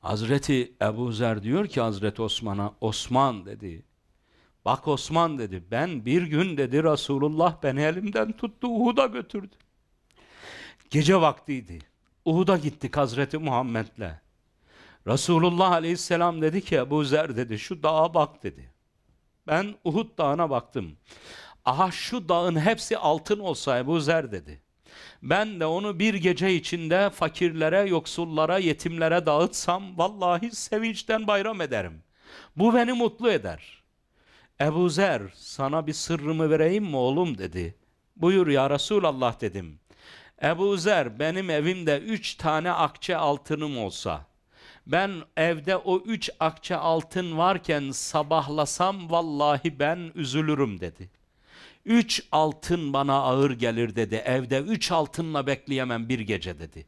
Hazreti Ebu Zer diyor ki Hazreti Osman'a Osman dedi. Bak Osman dedi ben bir gün dedi Resulullah beni elimden tuttu Uhud'a götürdü. Gece vaktiydi. Uhud'a gittik Hazreti Muhammed'le. Resulullah Aleyhisselam dedi ki Ebu Zer dedi şu dağa bak dedi. Ben Uhud dağına baktım. Aha şu dağın hepsi altın olsa Ebu Zer dedi. Ben de onu bir gece içinde fakirlere, yoksullara, yetimlere dağıtsam vallahi sevinçten bayram ederim. Bu beni mutlu eder. Ebu Zer sana bir sırrımı vereyim mi oğlum dedi. Buyur ya Resulallah dedim. Ebu Zer benim evimde üç tane akçe altınım olsa ben evde o üç akçe altın varken sabahlasam vallahi ben üzülürüm dedi. Üç altın bana ağır gelir dedi. Evde üç altınla bekleyemem bir gece dedi.